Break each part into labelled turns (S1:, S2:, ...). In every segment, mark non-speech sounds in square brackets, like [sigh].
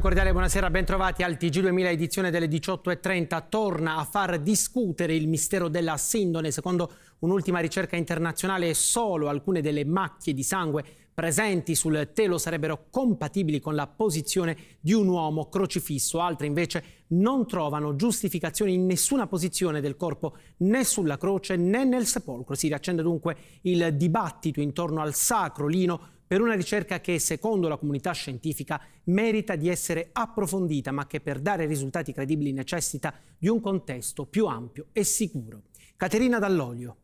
S1: più cordiale
S2: buonasera, bentrovati al TG2000 edizione delle 18.30. Torna a far discutere il mistero della Sindone. Secondo un'ultima ricerca internazionale, solo alcune delle macchie di sangue presenti sul telo sarebbero compatibili con la posizione di un uomo crocifisso, altre invece non trovano giustificazioni in nessuna posizione del corpo, né sulla croce né nel sepolcro. Si riaccende dunque il dibattito intorno al sacro lino per una ricerca che, secondo la comunità scientifica, merita di essere approfondita, ma che per dare risultati credibili necessita di un contesto più ampio e sicuro.
S3: Caterina Dall'Olio.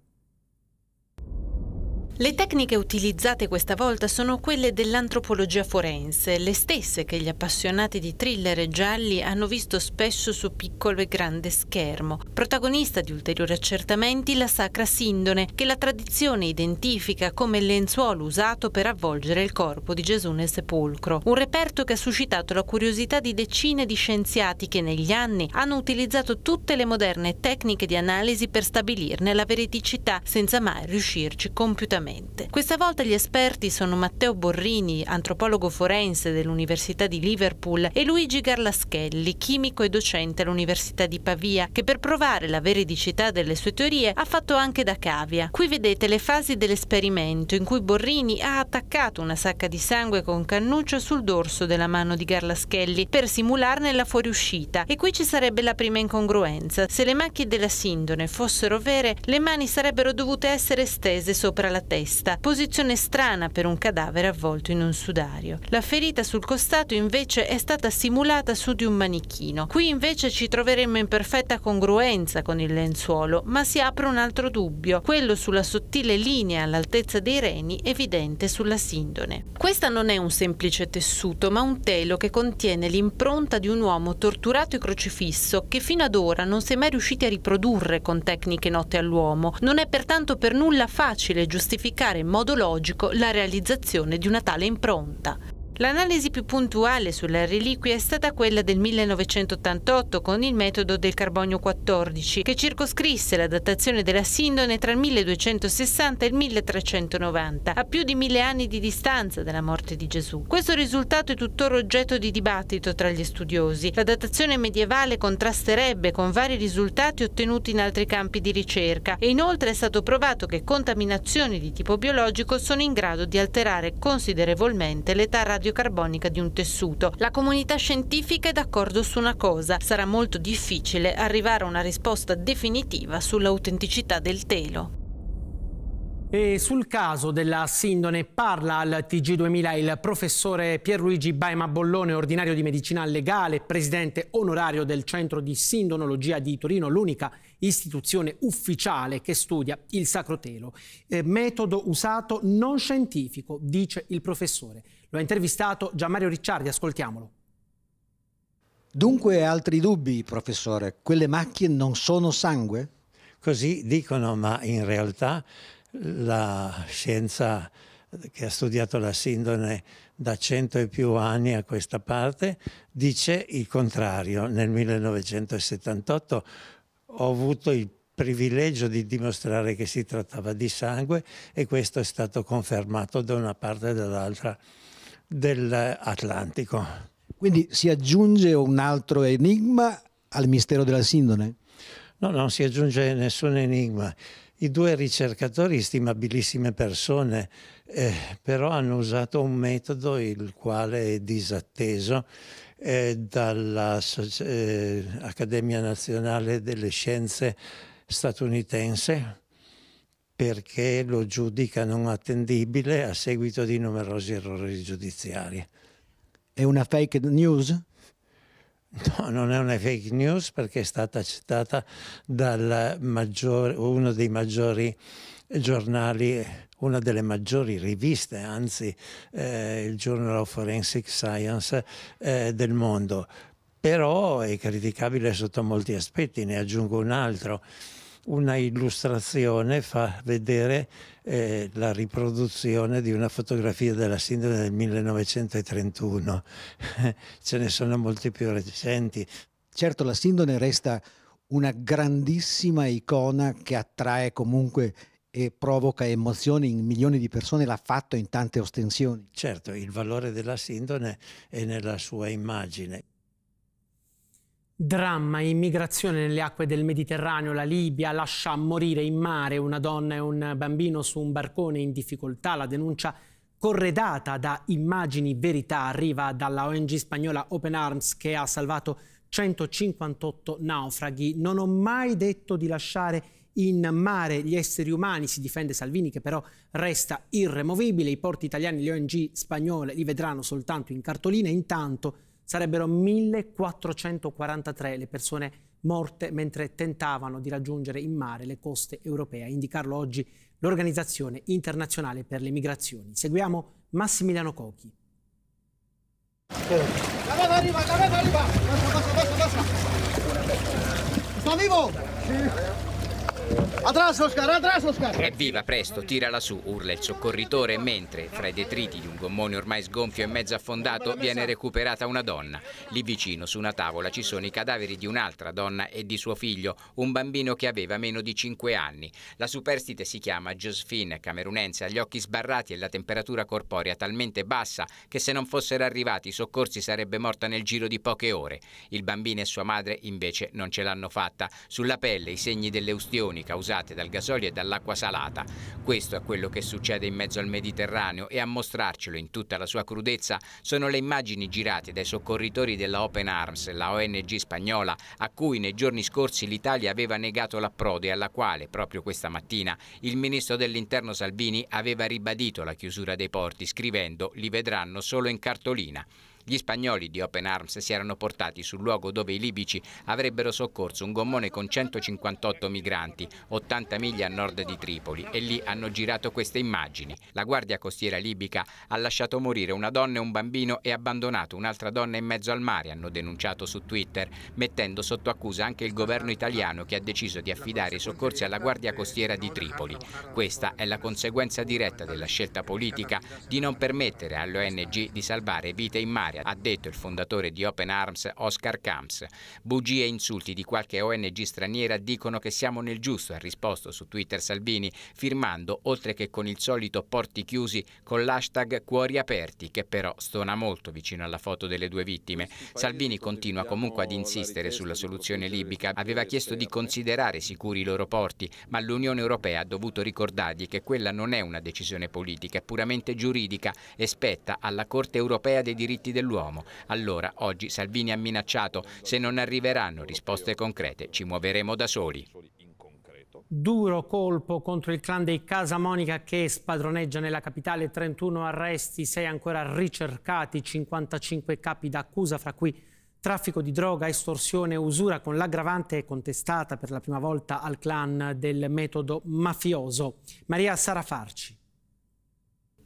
S3: Le tecniche utilizzate questa volta sono quelle dell'antropologia forense, le stesse che gli appassionati di thriller gialli hanno visto spesso su piccolo e grande schermo. Protagonista di ulteriori accertamenti la sacra sindone, che la tradizione identifica come il lenzuolo usato per avvolgere il corpo di Gesù nel sepolcro. Un reperto che ha suscitato la curiosità di decine di scienziati che negli anni hanno utilizzato tutte le moderne tecniche di analisi per stabilirne la veridicità, senza mai riuscirci compiutamente diversamente. Questa volta gli esperti sono Matteo Borrini, antropologo forense dell'Università di Liverpool, e Luigi Garlaschelli, chimico e docente all'Università di Pavia, che per provare la veridicità delle sue teorie ha fatto anche da cavia. Qui vedete le fasi dell'esperimento in cui Borrini ha attaccato una sacca di sangue con cannuccio sul dorso della mano di Garlaschelli per simularne la fuoriuscita e qui ci sarebbe la prima incongruenza. Se le macchie della sindone fossero vere, le mani sarebbero dovute essere stese sopra la testa testa, posizione strana per un cadavere avvolto in un sudario. La ferita sul costato invece è stata simulata su di un manichino. Qui invece ci troveremmo in perfetta congruenza con il lenzuolo, ma si apre un altro dubbio, quello sulla sottile linea all'altezza dei reni evidente sulla sindone. Questa non è un semplice tessuto, ma un telo che contiene l'impronta di un uomo torturato e crocifisso che fino ad ora non si è mai riusciti a riprodurre con tecniche note all'uomo. Non è pertanto per nulla facile giustificare pianificare in modo logico la realizzazione di una tale impronta. L'analisi più puntuale sulla reliquia è stata quella del 1988 con il metodo del carbonio 14, che circoscrisse la datazione della sindone tra il 1260 e il 1390, a più di mille anni di distanza dalla morte di Gesù. Questo risultato è tuttora oggetto di dibattito tra gli studiosi. La datazione medievale contrasterebbe con vari risultati ottenuti in altri campi di ricerca e inoltre è stato provato che contaminazioni di tipo biologico sono in grado di alterare considerevolmente l'età radiologica radiocarbonica di un tessuto. La comunità scientifica è d'accordo su una cosa, sarà molto difficile arrivare a una risposta definitiva sull'autenticità del telo.
S2: E sul caso della Sindone parla al TG2000 il professore Pierluigi Baima Bollone, ordinario di medicina legale, presidente onorario del Centro di Sindonologia di Torino, l'unica istituzione ufficiale che studia il sacrotelo. Eh, metodo usato non scientifico, dice il professore. Lo ha intervistato Gianmario Ricciardi, ascoltiamolo.
S4: Dunque altri dubbi, professore, quelle macchie non sono sangue? Così dicono, ma in realtà la scienza che ha studiato la sindone da cento e più anni a questa parte dice il contrario. Nel 1978 ho avuto il privilegio di dimostrare che si trattava di sangue e questo è stato confermato da una parte e dall'altra dell'Atlantico. Quindi si aggiunge un altro enigma al mistero della Sindone? No, non si aggiunge nessun enigma. I due ricercatori, stimabilissime persone, eh, però hanno usato un metodo il quale è disatteso eh, dall'Accademia eh, Nazionale delle Scienze statunitense, perché lo giudica non attendibile a seguito di numerosi errori giudiziari.
S2: È una fake news?
S4: No, non è una fake news perché è stata citata da uno dei maggiori giornali, una delle maggiori riviste, anzi eh, il Journal of Forensic Science eh, del mondo. Però è criticabile sotto molti aspetti, ne aggiungo un altro una illustrazione fa vedere eh, la riproduzione di una fotografia della sindrome del 1931. [laughs] Ce ne sono molti più recenti. Certo, la sindrome resta una grandissima icona che attrae comunque e provoca emozioni in milioni di persone, l'ha fatto in tante ostensioni. Certo, il valore della sindone è nella sua immagine.
S2: Dramma, immigrazione nelle acque del Mediterraneo, la Libia lascia morire in mare una donna e un bambino su un barcone in difficoltà, la denuncia corredata da immagini verità arriva dalla ONG spagnola Open Arms che ha salvato 158 naufraghi. Non ho mai detto di lasciare in mare gli esseri umani, si difende Salvini che però resta irremovibile, i porti italiani e le ONG spagnole li vedranno soltanto in cartolina, intanto Sarebbero 1443 le persone morte mentre tentavano di raggiungere in mare le coste europee, a indicarlo oggi l'Organizzazione Internazionale per le Migrazioni. Seguiamo Massimiliano Cochi.
S4: Arriva, arriva, arriva!
S2: Basta, vivo! Sì. Atrás Oscar, atrás Oscar!
S5: Evviva, presto, tirala su, urla il soccorritore, mentre fra i detriti di un gommone ormai sgonfio e mezzo affondato viene recuperata una donna. Lì vicino, su una tavola, ci sono i cadaveri di un'altra donna e di suo figlio, un bambino che aveva meno di 5 anni. La superstite si chiama Josephine, camerunense, ha gli occhi sbarrati e la temperatura corporea talmente bassa che se non fossero arrivati i soccorsi sarebbe morta nel giro di poche ore. Il bambino e sua madre invece non ce l'hanno fatta. Sulla pelle i segni delle ustioni causate causate dal gasolio e dall'acqua salata. Questo è quello che succede in mezzo al Mediterraneo e a mostrarcelo in tutta la sua crudezza sono le immagini girate dai soccorritori della Open Arms, la ONG spagnola, a cui nei giorni scorsi l'Italia aveva negato l'approdo e alla quale, proprio questa mattina, il ministro dell'Interno Salvini aveva ribadito la chiusura dei porti, scrivendo li vedranno solo in cartolina. Gli spagnoli di Open Arms si erano portati sul luogo dove i libici avrebbero soccorso un gommone con 158 migranti, 80 miglia a nord di Tripoli, e lì hanno girato queste immagini. La guardia costiera libica ha lasciato morire una donna e un bambino e abbandonato un'altra donna in mezzo al mare, hanno denunciato su Twitter, mettendo sotto accusa anche il governo italiano che ha deciso di affidare i soccorsi alla guardia costiera di Tripoli. Questa è la conseguenza diretta della scelta politica di non permettere alle ONG di salvare vite in mare finanziaria, ha detto il fondatore di Open Arms Oscar Camps. Bugie e insulti di qualche ONG straniera dicono che siamo nel giusto, ha risposto su Twitter Salvini, firmando, oltre che con il solito porti chiusi, con l'hashtag cuori aperti, che però stona molto vicino alla foto delle due vittime. Salvini continua comunque ad insistere sulla soluzione libica, aveva chiesto di considerare sicuri i loro porti, ma l'Unione Europea ha dovuto ricordargli che quella non è una decisione politica, è puramente giuridica e spetta alla Corte Europea dei diritti dell'uomo dell'uomo. Allora, oggi Salvini ha minacciato, se non arriveranno risposte concrete ci muoveremo da soli.
S2: Duro colpo contro il clan dei Casa Monica che spadroneggia nella capitale 31 arresti, 6 ancora ricercati, 55 capi d'accusa, fra cui traffico di droga, estorsione e usura, con l'aggravante contestata per la prima volta al clan del metodo mafioso. Maria Sara Farci.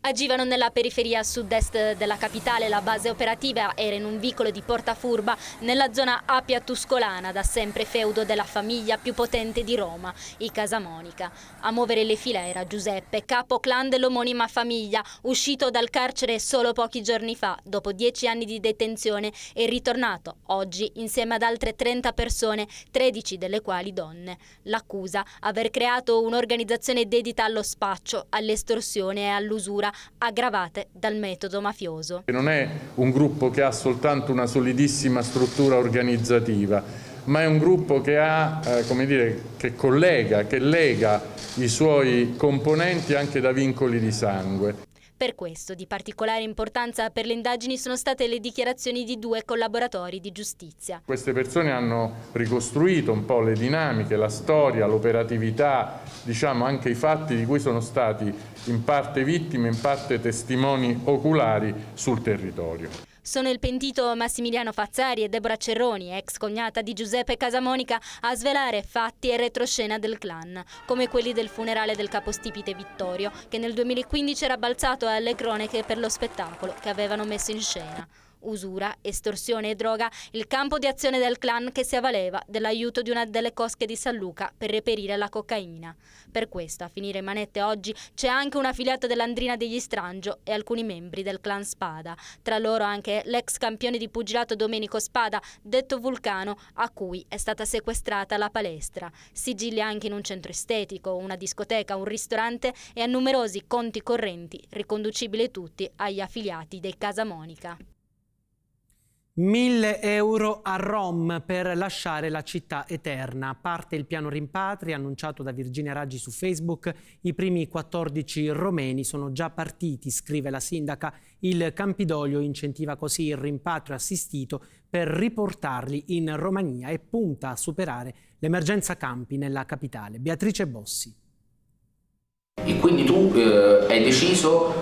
S6: Agivano nella periferia sud-est della capitale, la base operativa era in un vicolo di Porta Furba, nella zona Apia Tuscolana, da sempre feudo della famiglia più potente di Roma, i Casamonica. A muovere le fila era Giuseppe, capo clan dell'omonima famiglia, uscito dal carcere solo pochi giorni fa, dopo dieci anni di detenzione, e ritornato oggi insieme ad altre 30 persone, 13 delle quali donne. L'accusa, aver creato un'organizzazione dedita allo spaccio, all'estorsione e all'usura addirittura aggravate dal metodo mafioso.
S7: Non è un gruppo che ha soltanto una solidissima struttura organizzativa, ma è un gruppo che, ha, eh, dire, che collega, che lega i suoi componenti anche da vincoli di sangue.
S6: Per questo di particolare importanza per le indagini sono state le dichiarazioni di due collaboratori di giustizia.
S7: Queste persone hanno ricostruito un po' le dinamiche, la storia, l'operatività, diciamo anche i fatti di cui sono stati in parte vittime, in parte testimoni oculari sul territorio.
S6: Sono il pentito Massimiliano Fazzari e Deborah Cerroni, ex cognata di Giuseppe Casamonica, a svelare fatti e retroscena del clan, come quelli del funerale del capostipite Vittorio, che nel 2015 era balzato alle cronache per lo spettacolo che avevano messo in scena usura, estorsione e droga, il campo di azione del clan che si avvaleva dell'aiuto di una delle cosche di San Luca per reperire la cocaina. Per questo a finire in manette oggi c'è anche una filiata dell'Andrina degli Strangio e alcuni membri del clan Spada, tra loro anche l'ex campione di pugilato Domenico Spada, detto Vulcano, a cui è stata sequestrata la palestra. Sigilli anche in un centro estetico, una discoteca, un ristorante e a numerosi conti correnti, riconducibili tutti agli affiliati dei Casa Monica.
S2: 1000 euro a Rom per lasciare la città eterna. Parte il piano rimpatri annunciato da Virginia Raggi su Facebook. I primi 14 romeni sono già partiti, scrive la sindaca. Il Campidoglio incentiva così il rimpatrio assistito per riportarli in Romania e punta a superare l'emergenza campi nella capitale. Beatrice Bossi.
S5: E quindi tu eh, hai deciso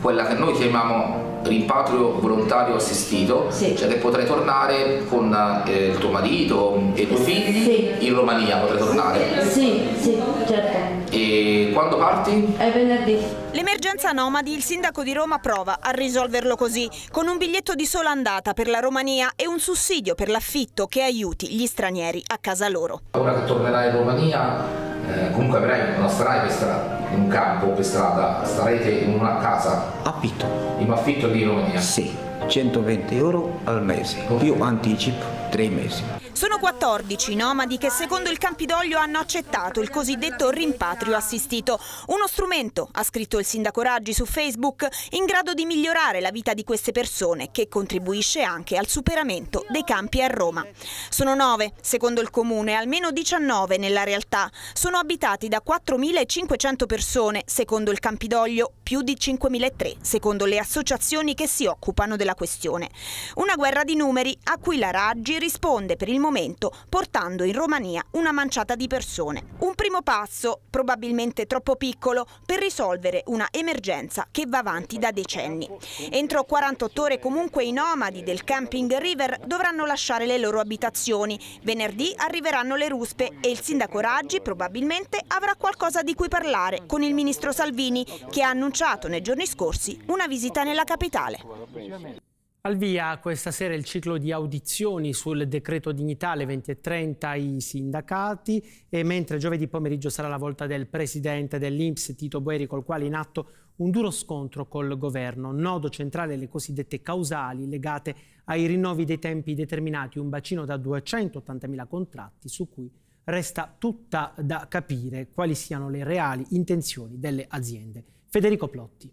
S5: quella che noi chiamiamo rimpatrio volontario assistito, sì. cioè che potrai tornare con eh, il tuo marito e i tuoi figli sì. in Romania, potrai tornare?
S3: Sì,
S8: sì, certo.
S5: E quando parti?
S8: È venerdì. L'emergenza nomadi il sindaco di Roma prova a risolverlo così, con un biglietto di sola andata per la Romania e un sussidio per l'affitto che aiuti gli stranieri a casa loro. Ora che tornerai in Romania
S5: eh, comunque avrai una strada per strada, un campo per strada, starete in una casa. Affitto. In affitto di Romania? Sì, 120 euro al mese. più anticipo tre mesi.
S8: Sono 14 nomadi che secondo il Campidoglio hanno accettato il cosiddetto rimpatrio assistito, uno strumento, ha scritto il sindaco Raggi su Facebook, in grado di migliorare la vita di queste persone che contribuisce anche al superamento dei campi a Roma. Sono 9, secondo il comune, almeno 19 nella realtà. Sono abitati da 4.500 persone, secondo il Campidoglio, più di 5.300, secondo le associazioni che si occupano della questione. Una guerra di numeri a cui la Raggi risponde per il momento momento, portando in Romania una manciata di persone. Un primo passo, probabilmente troppo piccolo, per risolvere una emergenza che va avanti da decenni. Entro 48 ore comunque i nomadi del camping River dovranno lasciare le loro abitazioni. Venerdì arriveranno le ruspe e il sindaco Raggi probabilmente avrà qualcosa di cui parlare con il ministro Salvini che ha annunciato nei giorni scorsi una visita nella capitale.
S2: Al via questa sera il ciclo di audizioni sul decreto dignità alle 20.30 i sindacati e mentre giovedì pomeriggio sarà la volta del presidente dell'Inps Tito Boeri col quale in atto un duro scontro col governo, nodo centrale le cosiddette causali legate ai rinnovi dei tempi determinati, un bacino da 280.000 contratti su cui resta tutta da capire quali siano le reali intenzioni delle aziende. Federico Plotti.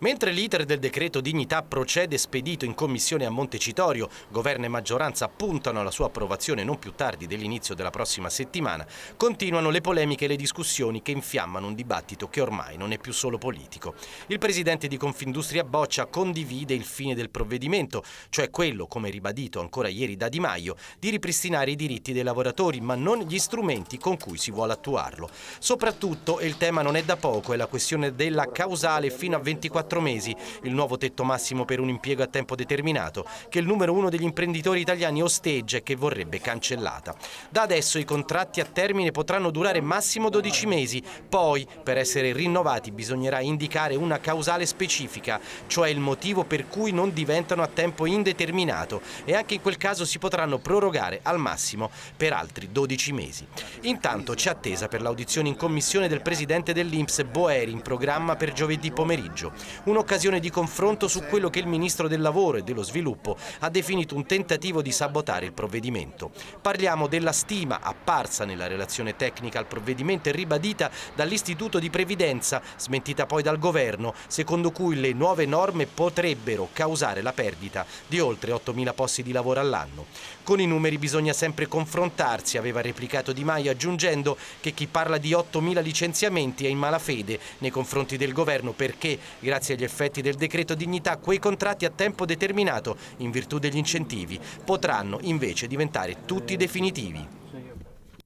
S1: Mentre l'iter del decreto dignità procede spedito in commissione a Montecitorio, governo e maggioranza puntano alla sua approvazione non più tardi dell'inizio della prossima settimana, continuano le polemiche e le discussioni che infiammano un dibattito che ormai non è più solo politico. Il presidente di Confindustria Boccia condivide il fine del provvedimento, cioè quello, come ribadito ancora ieri da Di Maio, di ripristinare i diritti dei lavoratori, ma non gli strumenti con cui si vuole attuarlo. Soprattutto, e il tema non è da poco, è la questione della causale fino a 24 24 mesi, il nuovo tetto massimo per un impiego a tempo determinato, che il numero uno degli imprenditori italiani osteggia e che vorrebbe cancellata. Da adesso i contratti a termine potranno durare massimo 12 mesi, poi per essere rinnovati bisognerà indicare una causale specifica, cioè il motivo per cui non diventano a tempo indeterminato e anche in quel caso si potranno prorogare al massimo per altri 12 mesi. Intanto c'è attesa per l'audizione in commissione del presidente dell'Inps Boeri in programma per giovedì pomeriggio un'occasione di confronto su quello che il Ministro del Lavoro e dello Sviluppo ha definito un tentativo di sabotare il provvedimento. Parliamo della stima apparsa nella relazione tecnica al provvedimento e ribadita dall'Istituto di Previdenza, smentita poi dal Governo, secondo cui le nuove norme potrebbero causare la perdita di oltre 8.000 posti di lavoro all'anno. Con i numeri bisogna sempre confrontarsi, aveva replicato Di Maio aggiungendo che chi parla di 8.000 licenziamenti è in malafede nei confronti del Governo perché, grazie grazie agli effetti del decreto dignità, quei contratti a tempo determinato, in virtù degli incentivi, potranno invece diventare tutti definitivi.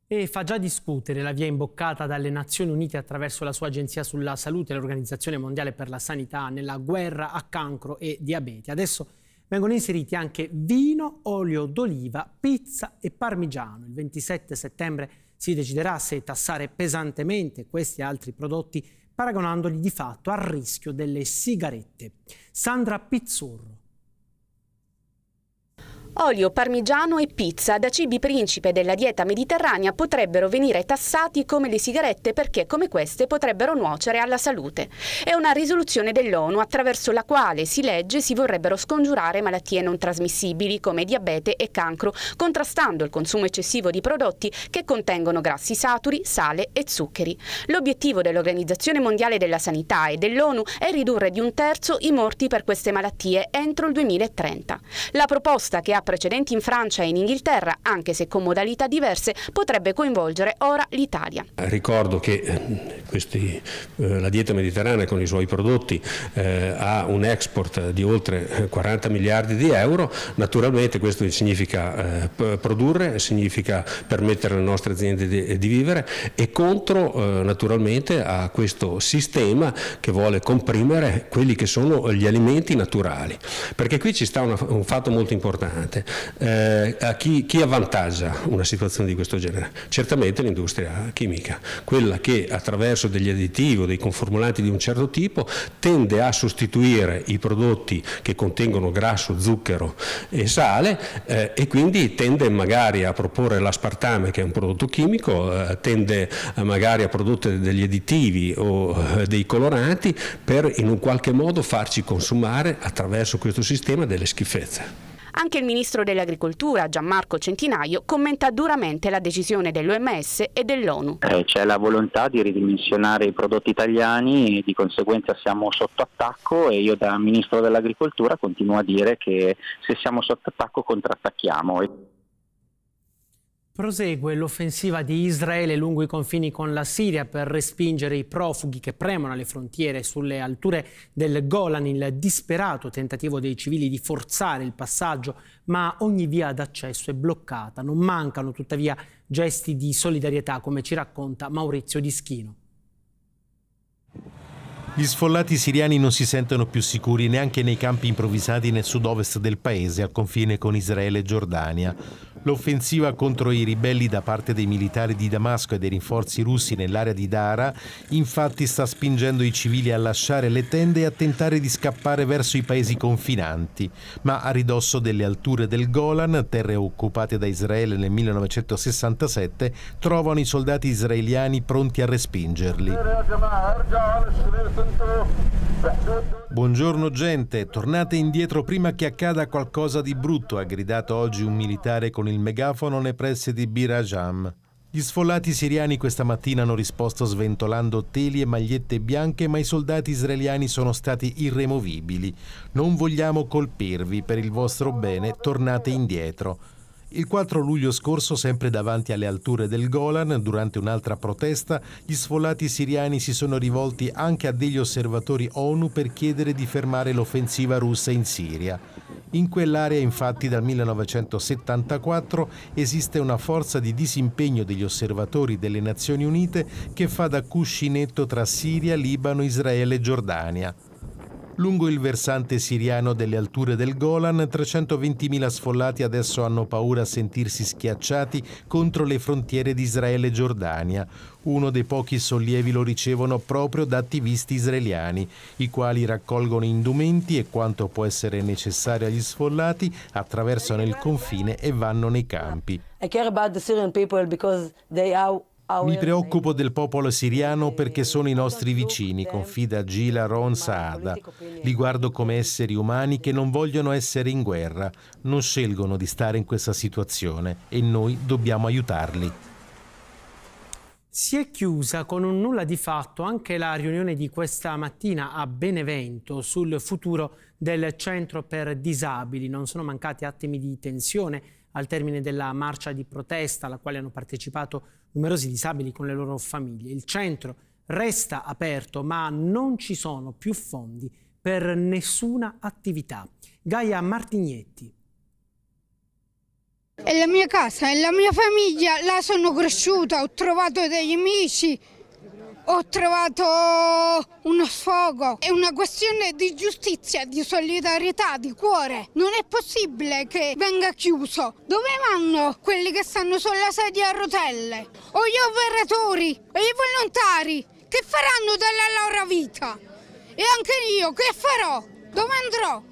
S2: E fa già discutere la via imboccata dalle Nazioni Unite attraverso la sua Agenzia sulla Salute e l'Organizzazione Mondiale per la Sanità nella guerra a cancro e diabete. Adesso vengono inseriti anche vino, olio d'oliva, pizza e parmigiano. Il 27 settembre si deciderà se tassare pesantemente questi altri prodotti paragonandoli di fatto al rischio delle sigarette. Sandra Pizzurro
S9: Olio, parmigiano e pizza da cibi principe della dieta mediterranea potrebbero venire tassati come le sigarette perché come queste potrebbero nuocere alla salute. È una risoluzione dell'ONU attraverso la quale si legge si vorrebbero scongiurare malattie non trasmissibili come diabete e cancro, contrastando il consumo eccessivo di prodotti che contengono grassi saturi, sale e zuccheri. L'obiettivo dell'Organizzazione Mondiale della Sanità e dell'ONU è ridurre di un terzo i morti per queste malattie entro il 2030. La proposta che ha precedenti in Francia e in Inghilterra, anche se con modalità diverse, potrebbe coinvolgere ora l'Italia.
S7: Ricordo che eh, questi, eh, la dieta mediterranea con i suoi prodotti eh, ha un export di oltre 40 eh, miliardi di euro, naturalmente questo significa eh, produrre, significa permettere alle nostre aziende di, di vivere e contro eh, naturalmente a questo sistema che vuole comprimere quelli che sono gli alimenti naturali, perché qui ci sta una, un fatto molto importante importante. Eh, a chi, chi, avvantaggia una situazione di questo genere? Certamente l'industria chimica, quella che attraverso degli additivi o dei conformulanti di un certo tipo tende a sostituire i prodotti che contengono grasso, zucchero e sale eh, e quindi tende magari a proporre l'aspartame che è un prodotto chimico, eh, tende magari a produrre degli additivi o eh, dei coloranti per in un qualche modo farci consumare attraverso questo sistema delle
S5: schifezze.
S9: Anche il ministro dell'Agricoltura Gianmarco Centinaio commenta duramente la decisione dell'OMS e dell'ONU.
S5: Eh, c'è la volontà di ridimensionare i prodotti italiani e di conseguenza siamo sotto attacco e io da ministro dell'Agricoltura continuo a dire che se siamo sotto attacco contrattacchiamo.
S2: Prosegue l'offensiva di Israele lungo i confini con la Siria per respingere i profughi che premono alle frontiere sulle alture del Golan, il disperato tentativo dei civili di forzare il passaggio, ma ogni via d'accesso è bloccata. Non mancano tuttavia gesti di solidarietà, come ci racconta Maurizio Di Schino.
S7: Gli sfollati siriani non si sentono più sicuri neanche nei campi improvvisati nel sud-ovest del paese, al confine con Israele e Giordania. L'offensiva contro i ribelli da parte dei militari di Damasco e dei rinforzi russi nell'area di Dara infatti sta spingendo i civili a lasciare le tende e a tentare di scappare verso i paesi confinanti, ma a ridosso delle alture del Golan, terre occupate da Israele nel 1967, trovano i soldati israeliani pronti a respingerli. Buongiorno gente, tornate indietro prima che accada qualcosa di brutto, ha gridato oggi un militare con il il megafono nei pressi di Bir Ajam. Gli sfollati siriani questa mattina hanno risposto sventolando teli e magliette bianche, ma i soldati israeliani sono stati irremovibili. Non vogliamo colpirvi, per il vostro bene tornate indietro. Il 4 luglio scorso, sempre davanti alle alture del Golan, durante un'altra protesta, gli sfollati siriani si sono rivolti anche a degli osservatori ONU per chiedere di fermare l'offensiva russa in Siria. In quell'area infatti dal 1974 esiste una forza di disimpegno degli osservatori delle Nazioni Unite che fa da cuscinetto tra Siria, Libano, Israele e Giordania. Lungo il versante siriano delle alture del Golan, 320.000 sfollati adesso hanno paura a sentirsi schiacciati contro le frontiere di Israele e Giordania. Uno dei pochi sollievi lo ricevono proprio da attivisti israeliani, i quali raccolgono indumenti e quanto può essere necessario agli sfollati, attraversano il confine e vanno nei campi.
S4: I care about the Syrian people
S3: because they are mi
S7: preoccupo del popolo siriano perché sono i nostri vicini, confida Gila Ron Saada. Li guardo come esseri umani che non vogliono essere in guerra, non scelgono di stare in questa situazione e noi dobbiamo aiutarli.
S2: Si è chiusa con un nulla di fatto anche la riunione di questa mattina a Benevento sul futuro del centro per disabili. Non sono mancati attimi di tensione al termine della marcia di protesta alla quale hanno partecipato numerosi disabili con le loro famiglie. Il centro resta aperto, ma non ci sono più fondi per nessuna attività. Gaia
S9: Martignetti. È la mia casa, è la mia famiglia, là sono cresciuta, ho trovato degli amici, ho trovato uno sfogo. È una questione di giustizia, di solidarietà, di cuore. Non è possibile che venga chiuso. Dove vanno quelli che stanno sulla sedia a rotelle? O gli operatori? e i volontari? Che faranno della loro vita? E anche io che farò? Dove andrò?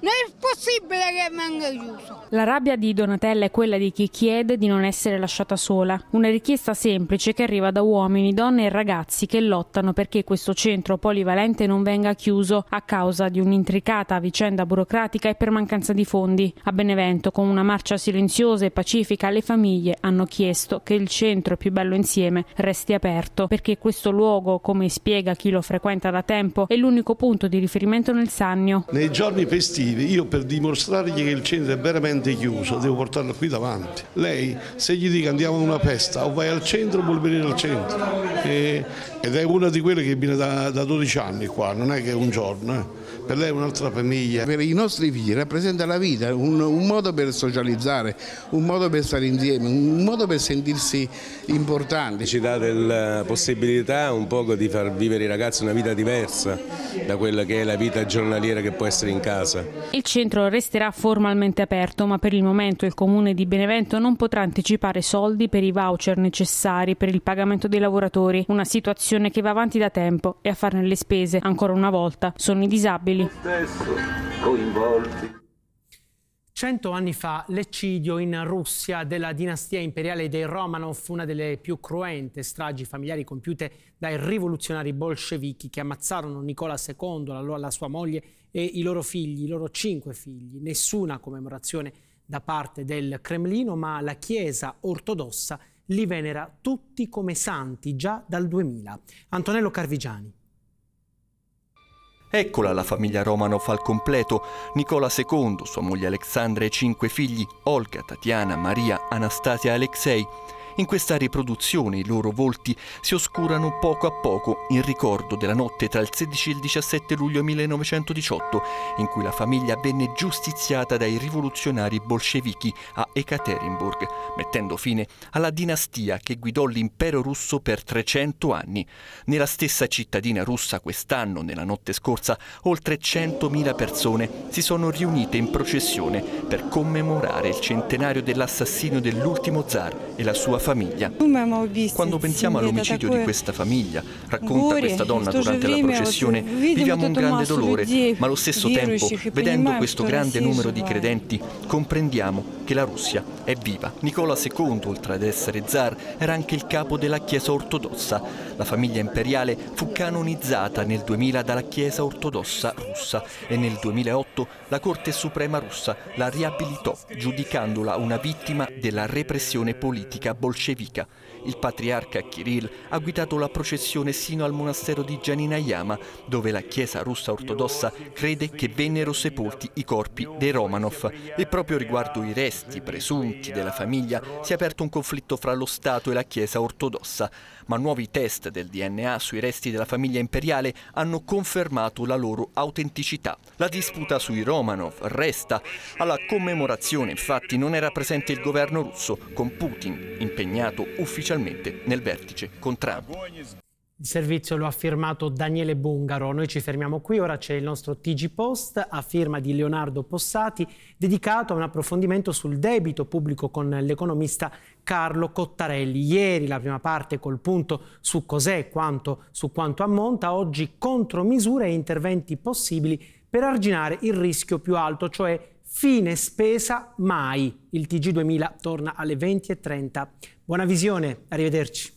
S9: Non è possibile che venga chiuso. La rabbia di Donatella è quella di chi chiede di non essere lasciata sola. Una richiesta semplice che arriva da uomini, donne e ragazzi che lottano perché questo centro polivalente non venga chiuso a causa di un'intricata vicenda burocratica e per mancanza di fondi. A Benevento, con una marcia silenziosa e pacifica, le famiglie hanno chiesto che il centro più bello insieme resti aperto perché questo luogo, come spiega chi lo frequenta da tempo, è l'unico punto di riferimento nel Sannio.
S7: Nei giorni festivi motivi io per dimostrargli che il centro è veramente chiuso devo portarlo qui davanti. Lei se gli dica andiamo a una festa o vai al centro vuol venire al centro e, ed è una di quelle che viene da, da 12 anni qua, non è che è un giorno. Eh per lei è un'altra famiglia. Per i nostri figli rappresenta la vita, un, un modo per socializzare, un modo per stare insieme, un modo per sentirsi importanti. Ci dà la possibilità un poco di far vivere i ragazzi una vita diversa da quella che è la vita giornaliera che può essere in casa.
S9: Il centro resterà formalmente aperto, ma per il momento il comune di Benevento non potrà anticipare soldi per i voucher necessari per il pagamento dei lavoratori, una situazione che va avanti da tempo e a farne le spese ancora una volta sono i disabili
S7: civili.
S2: Cento anni fa l'eccidio in Russia della dinastia imperiale dei Romanov, una delle più cruente stragi familiari compiute dai rivoluzionari bolscevichi che ammazzarono Nicola II, la sua moglie e i loro figli, i loro cinque figli. Nessuna commemorazione da parte del Cremlino, ma la Chiesa ortodossa li venera tutti come santi già dal 2000. Antonello Carvigiani.
S10: Eccola la famiglia Romanov al completo, Nicola II, sua moglie Alexandra e cinque figli, Olga, Tatiana, Maria, Anastasia e Alexei. In questa riproduzione i loro volti si oscurano poco a poco in ricordo della notte tra il 16 e il 17 luglio 1918, in cui la famiglia venne giustiziata dai rivoluzionari bolscevichi a Ekaterinburg, mettendo fine alla dinastia che guidò l'impero russo per 300 anni. Nella stessa cittadina russa quest'anno, nella notte scorsa, oltre 100.000 persone si sono riunite in processione per commemorare il centenario dell'assassinio dell'ultimo zar e la sua famiglia famiglia. Quando pensiamo all'omicidio di questa famiglia, racconta questa donna durante la processione, viviamo un grande dolore, ma allo stesso tempo, vedendo questo grande numero di credenti, comprendiamo che la Russia è viva. Nicola II, oltre ad essere zar, era anche il capo della Chiesa ortodossa. La famiglia imperiale fu canonizzata nel 2000 dalla Chiesa ortodossa russa e nel 2008 la Corte Suprema russa la riabilitò giudicandola una vittima della repressione politica bolscevica bolscevica. Il patriarca Kirill ha guidato la processione sino al monastero di Janinayama, dove la chiesa russa ortodossa crede che vennero sepolti i corpi dei Romanov. E proprio riguardo i resti presunti della famiglia si è aperto un conflitto fra lo Stato e la chiesa ortodossa ma nuovi test del DNA sui resti della famiglia imperiale hanno confermato la loro autenticità. La disputa sui Romanov resta. Alla commemorazione infatti non era presente il governo russo, con Putin impegnato ufficialmente nel vertice con Trump.
S2: Il servizio lo ha firmato Daniele Bungaro. Noi ci fermiamo qui, ora c'è il nostro TG Post a firma di Leonardo Possati, dedicato a un approfondimento sul debito pubblico con l'economista Carlo Cottarelli. Ieri la prima parte col punto su cos'è, quanto, su quanto ammonta, oggi contromisure e interventi possibili per arginare il rischio più alto, cioè fine spesa mai. Il TG2000 torna alle 20.30. Buona visione, arrivederci.